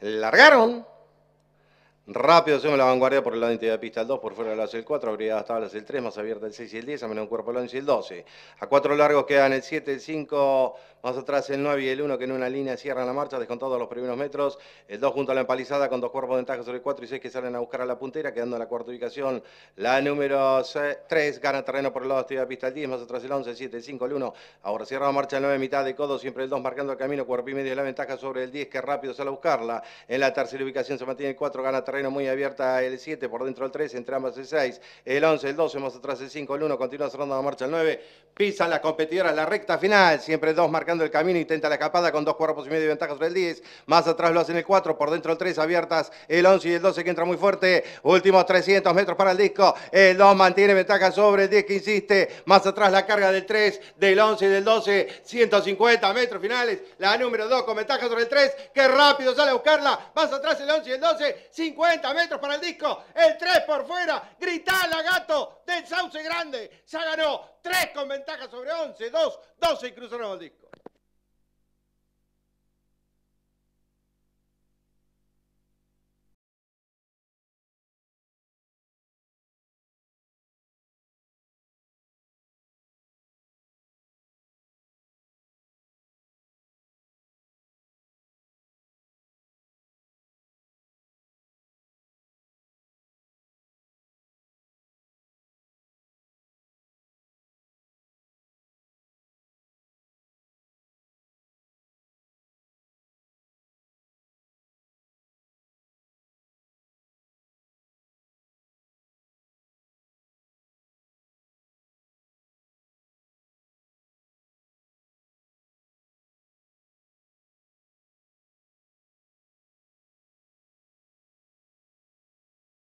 largaron. Rápido hacemos la vanguardia por el lado entidad de pista el 2, por fuera del la el 4, abrigadas la el 3, más abierta el 6 y el 10, a menos un cuerpo el 11 y el 12. A 4 largos quedan el 7, el 5, más atrás el 9 y el 1 que en una línea cierran la marcha, descontados los primeros metros, el 2 junto a la empalizada con dos cuerpos de ventaja sobre el 4 y 6 que salen a buscar a la puntera, quedando en la cuarta ubicación, la número 3 gana terreno por el lado de la pista el 10, más atrás el 11, 7, el 5, el 1, ahora cierra la marcha el 9, mitad de codo, siempre el 2 marcando el camino, cuerpo y medio de la ventaja sobre el 10 que rápido sale a buscarla, en la tercera ubicación se mantiene el 4, gana terreno muy abierta el 7, por dentro el 3, entre ambas el 6, el 11, el 12, más atrás el 5, el 1, continúa cerrando la marcha el 9, pisan las competidoras la recta final, siempre el 2 marcando el camino, intenta la escapada con dos cuerpos y medio de ventaja sobre el 10. Más atrás lo hacen el 4, por dentro el 3, abiertas el 11 y el 12 que entra muy fuerte. Últimos 300 metros para el disco. El 2 mantiene ventaja sobre el 10 que insiste. Más atrás la carga del 3, del 11 y del 12. 150 metros finales. La número 2 con ventaja sobre el 3. Qué rápido sale a buscarla. Más atrás el 11 y el 12. 50 metros para el disco. El 3 por fuera. Gritala, gato. Del Sauce Grande. Se ganó 3 con ventaja sobre 11. 2, 12 y cruzaron el disco.